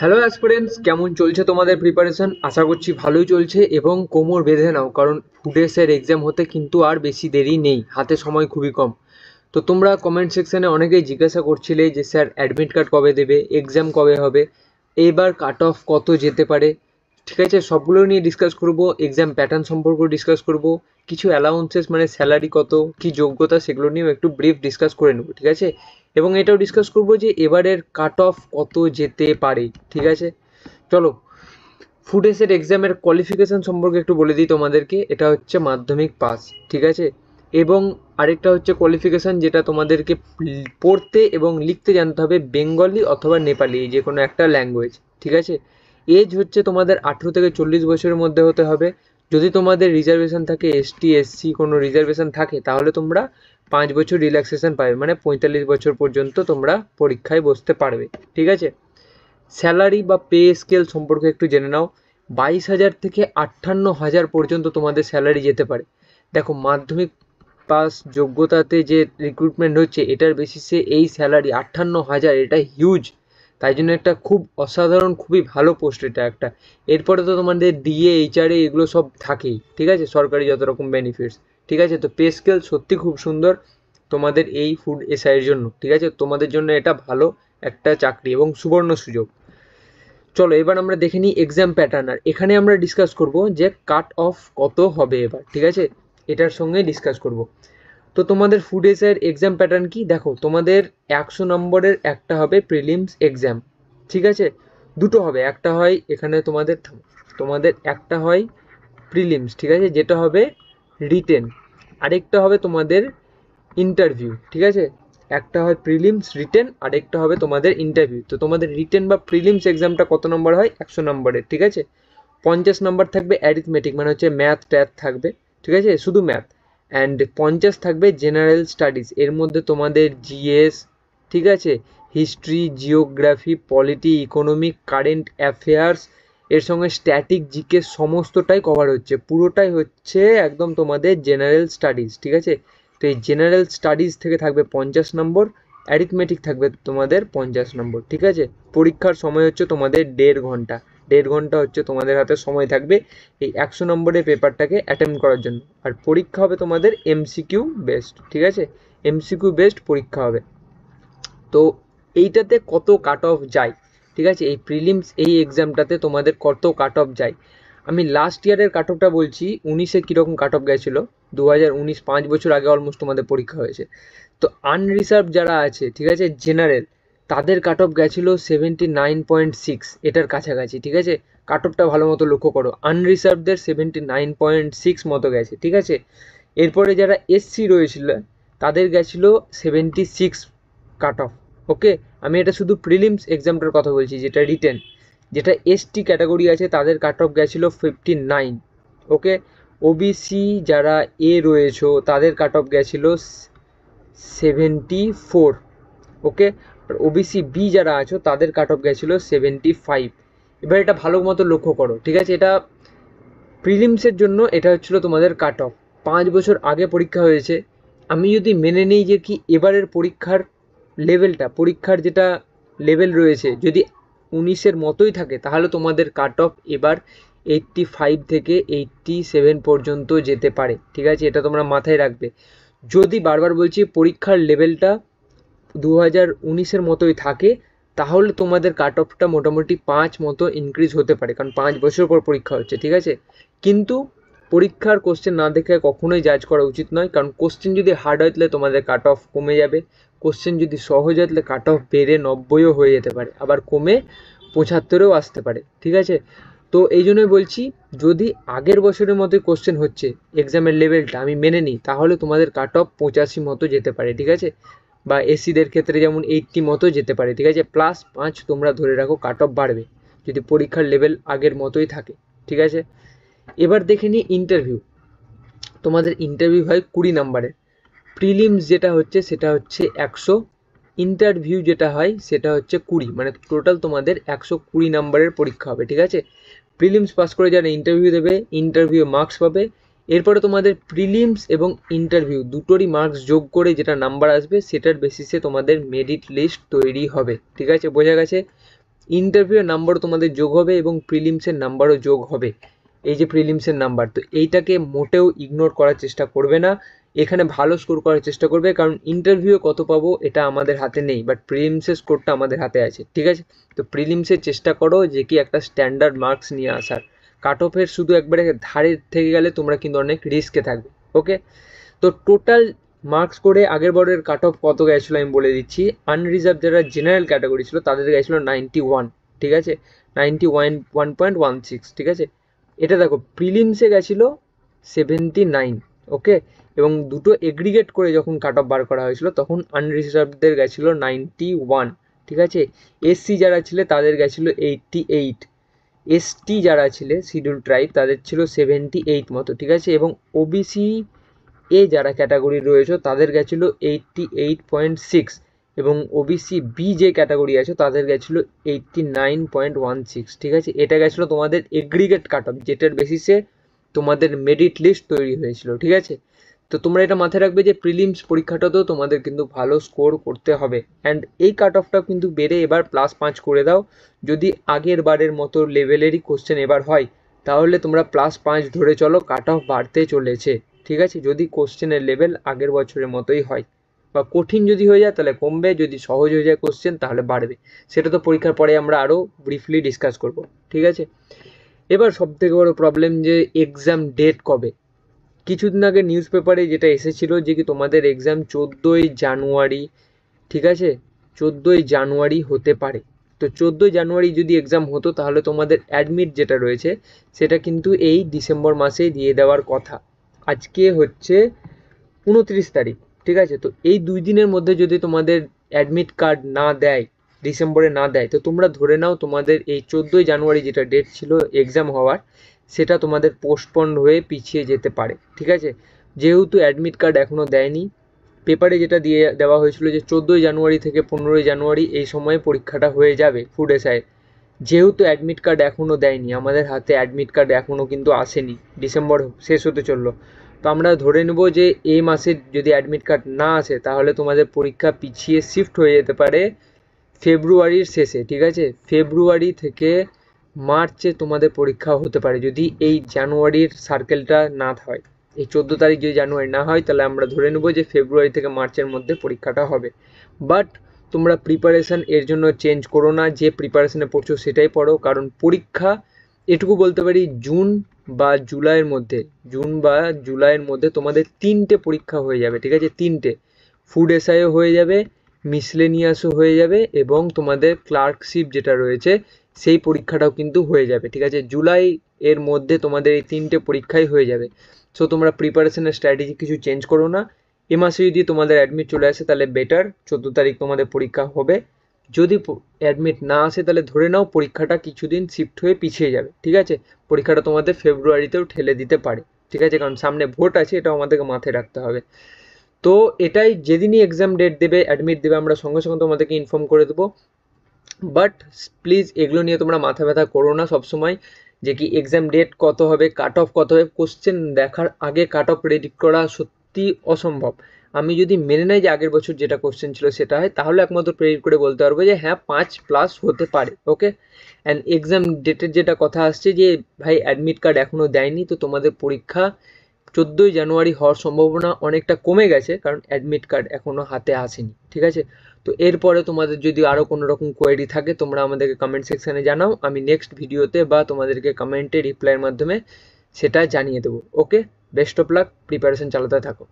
hello aspirants কেমন চলছে তোমাদের প্রিপারেশন আশা করছি ভালোই চলছে এবং কোমর বেঁধে নাও কারণ ফুডেসের এক্সাম হতে কিন্তু আর বেশি দেরি নেই হাতে সময় খুবই কম তো তোমরা কমেন্ট সেকশানে অনেকেই জিজ্ঞাসা করছিলে যে স্যার অ্যাডমিট কার্ড কবে দেবে এক্সাম কবে হবে এবার কাট অফ কত যেতে পারে ঠিক আছে সবগুলো নিয়ে ডিসকাস করব এক্সাম প্যাটার্ন সম্পর্কে ডিসকাস করব কিছু অ্যালাউন্সেস মানে স্যালারি কত কি যোগ্যতা সেগুলো নিয়েও একটু ব্রিফ ডিসকাস করে নেব ঠিক আছে এবং এটাও ডিসকাস করব যে এবারের কাট অফ কত যেতে পারে ঠিক আছে চলো ফুড এসের এক্সামের কোয়ালিফিকেশান সম্পর্কে একটু বলে দিই তোমাদেরকে এটা হচ্ছে মাধ্যমিক পাস ঠিক আছে এবং আরেকটা হচ্ছে কোয়ালিফিকেশান যেটা তোমাদেরকে পড়তে এবং লিখতে জানতে হবে বেঙ্গলি অথবা নেপালি যে কোনো একটা ল্যাঙ্গুয়েজ ঠিক আছে এজ হচ্ছে তোমাদের আঠেরো থেকে চল্লিশ বছরের মধ্যে হতে হবে যদি তোমাদের রিজার্ভেশন থাকে এসটি এসসি কোনো রিজার্ভেশন থাকে তাহলে তোমরা পাঁচ বছর রিল্যাক্সেশন পাবে মানে পঁয়তাল্লিশ বছর পর্যন্ত তোমরা পরীক্ষায় বসতে পারবে ঠিক আছে স্যালারি বা পে স্কেল সম্পর্কে একটু জেনে নাও বাইশ হাজার থেকে আটান্ন হাজার পর্যন্ত তোমাদের স্যালারি যেতে পারে দেখো মাধ্যমিক পাস যোগ্যতাতে যে রিক্রুটমেন্ট হচ্ছে এটার বেসিসে এই স্যালারি আটান্ন হাজার এটা হিউজ তাই জন্য একটা খুব অসাধারণ খুবই ভালো পোস্ট এটা একটা এরপরে তো তোমাদের ডিএ এইচআরএ এগুলো সব থাকেই ঠিক আছে সরকারি যত রকম বেনিফিটস ঠিক আছে তো পে স্কেল সত্যি খুব সুন্দর তোমাদের এই ফুড এসআইয়ের জন্য ঠিক আছে তোমাদের জন্য এটা ভালো একটা চাকরি এবং সুবর্ণ সুযোগ চলো এবার আমরা দেখে নিই এক্সাম প্যাটার্ন আর এখানে আমরা ডিসকাস করব যে কাট অফ কত হবে এবার ঠিক আছে এটার সঙ্গে ডিসকাস করব তো তোমাদের ফুড এসের এক্সাম প্যাটার্ন কি দেখো তোমাদের একশো নম্বরের একটা হবে প্রিলিমস এক্সাম ঠিক আছে দুটো হবে একটা হয় এখানে তোমাদের তোমাদের একটা হয় প্রিলিমস ঠিক আছে যেটা হবে রিটেন আরেকটা হবে তোমাদের ইন্টারভিউ ঠিক আছে একটা হয় প্রিলিমস রিটেন আরেকটা হবে তোমাদের ইন্টারভিউ তো তোমাদের রিটেন বা প্রিলিমস এক্সামটা কত নম্বর হয় একশো নম্বরের ঠিক আছে পঞ্চাশ নম্বর থাকবে অ্যারিথমেটিক মানে হচ্ছে ম্যাথ ট্যাথ থাকবে ঠিক আছে শুধু ম্যাথ অ্যান্ড পঞ্চাশ থাকবে জেনারেল স্টাডিজ এর মধ্যে তোমাদের জিএস ঠিক আছে history geography polity economic current affairs এর সঙ্গে স্ট্যাটিক জিকে সমস্তটাই কভার হচ্ছে পুরোটাই হচ্ছে একদম তোমাদের জেনারেল স্টাডিজ ঠিক আছে তো এই জেনারেল স্টাডিজ থেকে থাকবে পঞ্চাশ নম্বর অ্যারিথমেটিক থাকবে তোমাদের পঞ্চাশ নম্বর ঠিক আছে পরীক্ষার সময় হচ্ছে তোমাদের দেড় ঘন্টা দেড় ঘন্টা হচ্ছে তোমাদের হাতে সময় থাকবে এই একশো নম্বরের পেপারটাকে অ্যাটেম্প করার জন্য আর পরীক্ষা হবে তোমাদের এমসিকিউ বেস্ট ঠিক আছে এমসিকিউ বেস্ট পরীক্ষা হবে তো এইটাতে কত কাট অফ যায় ঠিক আছে এই প্রিলিমস এই এক্সামটাতে তোমাদের কত কাট অফ যায় আমি লাস্ট ইয়ারের কাট অফটা বলছি উনিশে কীরকম কাট অফ গেছিলো দু হাজার উনিশ পাঁচ বছর আগে অলমোস্ট তোমাদের পরীক্ষা হয়েছে তো আনরিসার্ভ যারা আছে ঠিক আছে জেনারেল তাদের কাট অফ গেছিলো সেভেন্টি নাইন পয়েন্ট সিক্স এটার কাছাকাছি ঠিক আছে কাট অফটা ভালো মতো লক্ষ্য করো আনরিসার্ভদের সেভেন্টি নাইন পয়েন্ট সিক্স মতো গেছে ঠিক আছে এরপরে যারা এসসি রয়েছিল তাদের গেছিলো seventy six cut off okay আমি এটা শুধু প্রিলিমস এক্সামটার কথা বলছি যেটা রিটেন যেটা এসটি ক্যাটাগরি আছে তাদের কাট অফ গেছিলো ফিফটি নাইন ওকে ওবিসি যারা এ রয়েছে তাদের কাট অফ গেছিলো সেভেন্টি ফোর ওকে আর ওবিসি বি যারা আছো তাদের কাট অফ গেছিলো সেভেন্টি ফাইভ এবার এটা ভালো মতো লক্ষ্য করো ঠিক আছে এটা প্রিলিমসের জন্য এটা হচ্ছিলো তোমাদের কাট অফ পাঁচ বছর আগে পরীক্ষা হয়েছে আমি যদি মেনে নিই যে কি এবারের পরীক্ষার লেভেলটা পরীক্ষার যেটা লেভেল রয়েছে যদি উনিশের মতোই থাকে তাহলে তোমাদের কাট অফ এবার এইট্টি ফাইভ থেকে এইট্টি সেভেন পর্যন্ত যেতে পারে ঠিক আছে এটা তোমরা মাথায় রাখবে যদি বারবার বলছি পরীক্ষার লেভেলটা দু হাজার উনিশের মতোই থাকে তাহলে তোমাদের কাট অফটা মোটামুটি পাঁচ মতো ইনক্রিজ হতে পারে কারণ পাঁচ বছর পর পরীক্ষা হচ্ছে ঠিক আছে কিন্তু পরীক্ষার কোশ্চেন না দেখে কখনোই জাজ করা উচিত নয় কারণ কোশ্চেন যদি হার্ড হয় তাহলে তোমাদের কাট অফ কমে যাবে কোশ্চেন যদি সহজ হয় তাহলে কাট অফ বেড়ে নব্বইও হয়ে যেতে পারে আবার কমে পঁচাত্তরেও আসতে পারে ঠিক আছে তো এই জন্যই বলছি যদি আগের বছরের মতোই কোশ্চেন হচ্ছে এক্সামের লেভেলটা আমি মেনে নিই তাহলে তোমাদের কাট অফ পঁচাশি মতো যেতে পারে ঠিক আছে বা এসিদের ক্ষেত্রে যেমন এইটটি মতো যেতে পারে ঠিক আছে প্লাস পাঁচ তোমরা ধরে রাখো কাট অফ বাড়বে যদি পরীক্ষার লেভেল আগের মতোই থাকে ঠিক আছে এবার দেখে নিই ইন্টারভিউ তোমাদের ইন্টারভিউ হয় কুড়ি নাম্বারে প্রিলিমস যেটা হচ্ছে সেটা হচ্ছে একশো ইন্টারভিউ যেটা হয় সেটা হচ্ছে কুড়ি মানে টোটাল তোমাদের একশো কুড়ি নাম্বারের পরীক্ষা হবে ঠিক আছে প্রিলিমস পাস করে যারা ইন্টারভিউ দেবে ইন্টারভিউ মার্কস পাবে এরপরে তোমাদের প্রিলিমস এবং ইন্টারভিউ দুটোরই মার্কস যোগ করে যেটা নাম্বার আসবে সেটার বেসিসে তোমাদের মেরিট লিস্ট তৈরি হবে ঠিক আছে বোঝা গেছে ইন্টারভিউয়ের নাম্বারও তোমাদের যোগ হবে এবং প্রিলিমসের নাম্বারও যোগ হবে এই যে প্রিলিমসের নাম্বার তো এইটাকে মোটেও ইগনোর করার চেষ্টা করবে না এখানে ভালো স্কোর করার চেষ্টা করবে কারণ ইন্টারভিউ কত পাবো এটা আমাদের হাতে নেই বাট প্রিলিমসের স্কোরটা আমাদের হাতে আছে ঠিক আছে তো প্রিলিমসের চেষ্টা করো যে কি একটা স্ট্যান্ডার্ড মার্কস নিয়ে আসার কাট অফের শুধু একবারে ধারে থেকে গেলে তোমরা কিন্তু অনেক রিস্কে থাকবে ওকে তো টোটাল মার্কস করে আগের বরের কাট অফ কত গেছিলো আমি বলে দিচ্ছি আনরিজার্ভ যারা জেনারেল ক্যাটাগরি ছিল তাদের গেছিলো নাইনটি ওয়ান ঠিক আছে ninety one one point one six ঠিক আছে এটা দেখো প্রিলিমসে গেছিলো সেভেন্টি নাইন ওকে এবং দুটো এগ্রিগেট করে যখন কাট অফ বার করা হয়েছিল তখন আনরিজার্ভদের গেছিলো নাইনটি ওয়ান ঠিক আছে এসসি যারা ছিল তাদের গেছিলো এইটটি এইট এসটি যারা ছিলেন শিডিউল ট্রাইব তাদের ছিল সেভেন্টি এইট মতো ঠিক আছে এবং ওবিসি এ যারা ক্যাটাগরি রয়েছে তাদের গেছিলো এইটটি এইট পয়েন্ট সিক্স এবং ওবিসি বি যে ক্যাটাগরি আছে তাদের গেছিলো eighty nine point one six ঠিক আছে এটা গেছিলো তোমাদের এগ্রিগেট কাট অফ যেটার বেসিসে তোমাদের মেরিট লিস্ট তৈরি হয়েছিল ঠিক আছে তো তোমরা এটা মাথায় রাখবে যে প্রিলিমস পরীক্ষাটাতেও তোমাদের কিন্তু ভালো স্কোর করতে হবে অ্যান্ড এই কাট অফটাও কিন্তু বেড়ে এবার প্লাস পাঁচ করে দাও যদি আগের বারের মতো লেভেলেরই কোশ্চেন এবার হয় তাহলে তোমরা প্লাস পাঁচ ধরে চলো কাট অফ বাড়তে চলেছে ঠিক আছে যদি কোশ্চেনের লেভেল আগের বছরের মতোই হয় বা কঠিন যদি হয়ে যায় তাহলে কমবে যদি সহজ হয়ে যায় কোশ্চেন তাহলে বাড়বে সেটা তো পরীক্ষার পরে আমরা আরও ব্রিফলি ডিসকাস করব ঠিক আছে এবার সবথেকে বড় প্রবলেম যে এক্সাম ডেট কবে কিছুদিন আগে নিউজ পেপারে যেটা এসেছিল যে কি তোমাদের এক্সাম চোদ্দোই জানুয়ারি ঠিক আছে চোদ্দোই জানুয়ারি হতে পারে তো চোদ্দোই জানুয়ারি যদি এক্সাম হতো তাহলে তোমাদের অ্যাডমিট যেটা রয়েছে সেটা কিন্তু এই ডিসেম্বর মাসেই দিয়ে দেওয়ার কথা আজকে হচ্ছে উনত্রিশ তারিখ ঠিক আছে তো এই দুই দিনের মধ্যে যদি তোমাদের অ্যাডমিট কার্ড না দেয় ডিসেম্বরে না দেয় তো তোমরা ধরে নাও তোমাদের এই চোদ্দোই জানুয়ারি যেটা ডেট ছিল এক্সাম হওয়ার সেটা তোমাদের পোস্টপন্ড হয়ে পিছিয়ে যেতে পারে ঠিক আছে যেহেতু অ্যাডমিট কার্ড এখনও দেয়নি পেপারে যেটা দিয়ে দেওয়া হয়েছিল যে চোদ্দোই জানুয়ারি থেকে পনেরোই জানুয়ারি এই সময়ে পরীক্ষাটা হয়ে যাবে ফুড এসআইয়ের যেহেতু অ্যাডমিট কার্ড এখনও দেয়নি আমাদের হাতে অ্যাডমিট কার্ড এখনও কিন্তু আসেনি ডিসেম্বর শেষ হতে চললো তো আমরা ধরে নেব যে এই মাসে যদি অ্যাডমিট কার্ড না আসে তাহলে তোমাদের পরীক্ষা পিছিয়ে শিফট হয়ে যেতে পারে ফেব্রুয়ারির শেষে ঠিক আছে ফেব্রুয়ারি থেকে মার্চে তোমাদের পরীক্ষা হতে পারে যদি এই জানুয়ারির সার্কেলটা না হয় এই চোদ্দো তারিখ যদি জানুয়ারি না হয় তাহলে আমরা ধরে নেব যে ফেব্রুয়ারি থেকে মার্চের মধ্যে পরীক্ষাটা হবে বাট তোমরা প্রিপারেশান এর জন্য চেঞ্জ করো না যে প্রিপারেশানে পড়ছো সেটাই পড়ো কারণ পরীক্ষা এটুকু বলতে পারি জুন বা জুলাইয়ের মধ্যে জুন বা জুলাইয়ের মধ্যে তোমাদের তিনটে পরীক্ষা হয়ে যাবে ঠিক আছে তিনটে ফুড এসআইও হয়ে যাবে মিসলেনিয়াসও হয়ে যাবে এবং তোমাদের ক্লার্কশিপ যেটা রয়েছে সেই পরীক্ষাটাও কিন্তু হয়ে যাবে ঠিক আছে জুলাই এর মধ্যে তোমাদের এই তিনটে পরীক্ষাই হয়ে যাবে সো তোমরা প্রিপারেশনের স্ট্র্যাটেজি কিছু চেঞ্জ করো না এ মাসে যদি তোমাদের অ্যাডমিট চলে আসে তাহলে বেটার চোদ্দো তারিখ তোমাদের পরীক্ষা হবে যদি অ্যাডমিট না আসে তাহলে ধরে নাও পরীক্ষাটা কিছুদিন শিফট হয়ে পিছিয়ে যাবে ঠিক আছে পরীক্ষাটা তোমাদের ফেব্রুয়ারিতেও ঠেলে দিতে পারে ঠিক আছে কারণ সামনে ভোট আছে এটাও আমাদেরকে মাথায় রাখতে হবে তো এটাই যেদিনই এক্সাম ডেট দেবে অ্যাডমিট দেবে আমরা সঙ্গে সঙ্গে তোমাদেরকে ইনফর্ম করে দেবো বাট প্লিজ এগুলো নিয়ে তোমরা মাথা ব্যথা করো না সবসময় যে কি এক্সাম ডেট কত হবে কাট অফ কত হবে কোশ্চেন দেখার আগে কাট অফ প্রেডিক্ট করা সত্যি অসম্ভব আমি যদি মেনে নেই যে আগের বছর যেটা কোশ্চেন ছিল সেটা হয় তাহলে একমাত্র প্রেডিক্ট করে বলতে পারবো যে হ্যাঁ পাঁচ প্লাস হতে পারে ওকে অ্যান্ড এক্সাম ডেটের যেটা কথা আসছে যে ভাই অ্যাডমিট কার্ড এখনও দেয়নি তো তোমাদের পরীক্ষা চোদ্দোই জানুয়ারি হওয়ার সম্ভাবনা অনেকটা কমে গেছে কারণ অ্যাডমিট কার্ড এখনও হাতে আসেনি ঠিক আছে তো এরপরে তোমাদের যদি আরও কোনো রকম কোয়েরি থাকে তোমরা আমাদেরকে কমেন্ট সেকশানে জানাও আমি নেক্সট ভিডিওতে বা তোমাদেরকে কমেন্টে রিপ্লাইয়ের মাধ্যমে সেটা জানিয়ে দেবো okay best of luck preparation চালাতে থাকো